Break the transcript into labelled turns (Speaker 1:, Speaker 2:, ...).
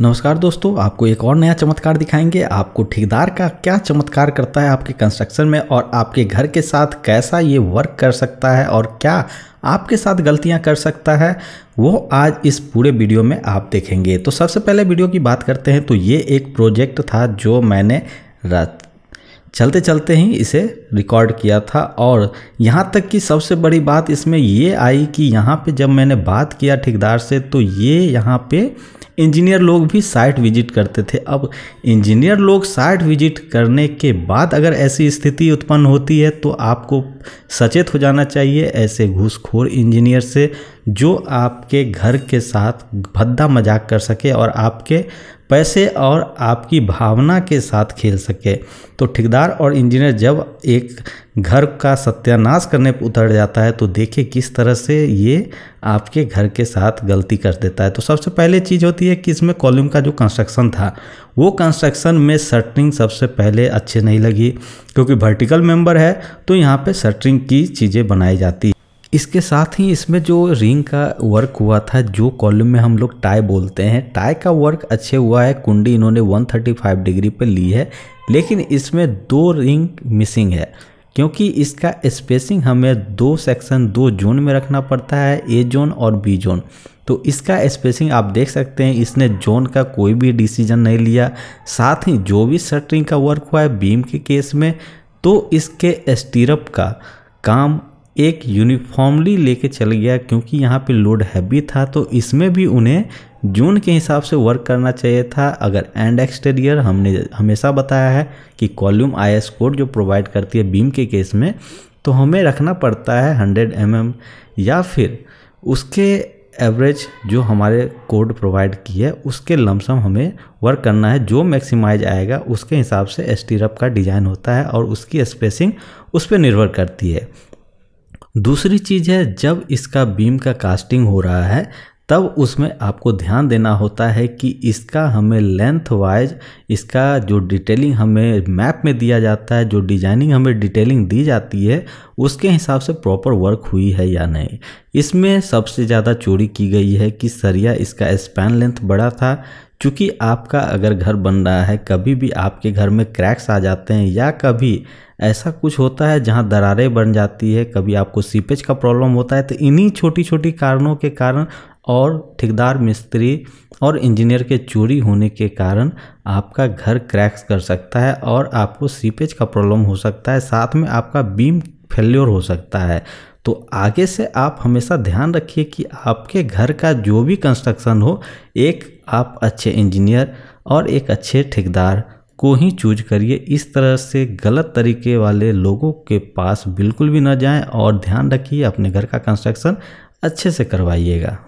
Speaker 1: नमस्कार दोस्तों आपको एक और नया चमत्कार दिखाएंगे आपको ठेकेदार का क्या चमत्कार करता है आपके कंस्ट्रक्शन में और आपके घर के साथ कैसा ये वर्क कर सकता है और क्या आपके साथ गलतियां कर सकता है वो आज इस पूरे वीडियो में आप देखेंगे तो सबसे पहले वीडियो की बात करते हैं तो ये एक प्रोजेक्ट था जो मैंने रात चलते चलते ही इसे रिकॉर्ड किया था और यहाँ तक कि सबसे बड़ी बात इसमें ये आई कि यहाँ पे जब मैंने बात किया ठेकेदार से तो ये यहाँ पे इंजीनियर लोग भी साइट विजिट करते थे अब इंजीनियर लोग साइट विजिट करने के बाद अगर ऐसी स्थिति उत्पन्न होती है तो आपको सचेत हो जाना चाहिए ऐसे घूसखोर इंजीनियर से जो आपके घर के साथ भद्दा मजाक कर सके और आपके पैसे और आपकी भावना के साथ खेल सके तो ठेकेदार और इंजीनियर जब एक घर का सत्यानाश करने पर उतर जाता है तो देखिए किस तरह से ये आपके घर के साथ गलती कर देता है तो सबसे पहले चीज़ होती है इसलिए कि इसमें कॉलम का जो कंस्ट्रक्शन था वो कंस्ट्रक्शन में शटरिंग सबसे पहले अच्छे नहीं लगी क्योंकि वर्टिकल मेंबर है तो यहाँ पे शटरिंग की चीज़ें बनाई जाती इसके साथ ही इसमें जो रिंग का वर्क हुआ था जो कॉलम में हम लोग टाई बोलते हैं टाई का वर्क अच्छे हुआ है कुंडी इन्होंने 135 डिग्री पर ली है लेकिन इसमें दो रिंग मिसिंग है क्योंकि इसका स्पेसिंग हमें दो सेक्शन दो जोन में रखना पड़ता है ए जोन और बी जोन तो इसका स्पेसिंग आप देख सकते हैं इसने जोन का कोई भी डिसीजन नहीं लिया साथ ही जो भी शटरिंग का वर्क हुआ है बीम के केस में तो इसके स्टीरअप का काम एक यूनिफॉर्मली लेके चल गया क्योंकि यहाँ पे लोड हैवी था तो इसमें भी उन्हें जून के हिसाब से वर्क करना चाहिए था अगर एंड एक्सटेरियर हमने हमेशा बताया है कि कॉल्यूम आई कोड जो प्रोवाइड करती है बीम के केस में तो हमें रखना पड़ता है हंड्रेड एम mm या फिर उसके एवरेज जो हमारे कोड प्रोवाइड की है उसके लमसम हमें वर्क करना है जो मैक्सिमाइज आएगा उसके हिसाब से एस्टीरप का डिज़ाइन होता है और उसकी स्पेसिंग उस पर निर्भर करती है दूसरी चीज़ है जब इसका बीम का कास्टिंग हो रहा है तब उसमें आपको ध्यान देना होता है कि इसका हमें लेंथ वाइज इसका जो डिटेलिंग हमें मैप में दिया जाता है जो डिजाइनिंग हमें डिटेलिंग दी जाती है उसके हिसाब से प्रॉपर वर्क हुई है या नहीं इसमें सबसे ज़्यादा चोरी की गई है कि सरिया इसका स्पैन लेंथ बड़ा था चूँकि आपका अगर घर बन रहा है कभी भी आपके घर में क्रैक्स आ जाते हैं या कभी ऐसा कुछ होता है जहां दरारें बन जाती है कभी आपको सीपेज का प्रॉब्लम होता है तो इन्हीं छोटी छोटी कारणों के कारण और ठेकेदार मिस्त्री और इंजीनियर के चोरी होने के कारण आपका घर क्रैक्स कर सकता है और आपको सीपेज का प्रॉब्लम हो सकता है साथ में आपका बीम फेल्योर हो सकता है तो आगे से आप हमेशा ध्यान रखिए कि आपके घर का जो भी कंस्ट्रक्शन हो एक आप अच्छे इंजीनियर और एक अच्छे ठेकेदार को ही चूज करिए इस तरह से गलत तरीके वाले लोगों के पास बिल्कुल भी ना जाएं और ध्यान रखिए अपने घर का कंस्ट्रक्शन अच्छे से करवाइएगा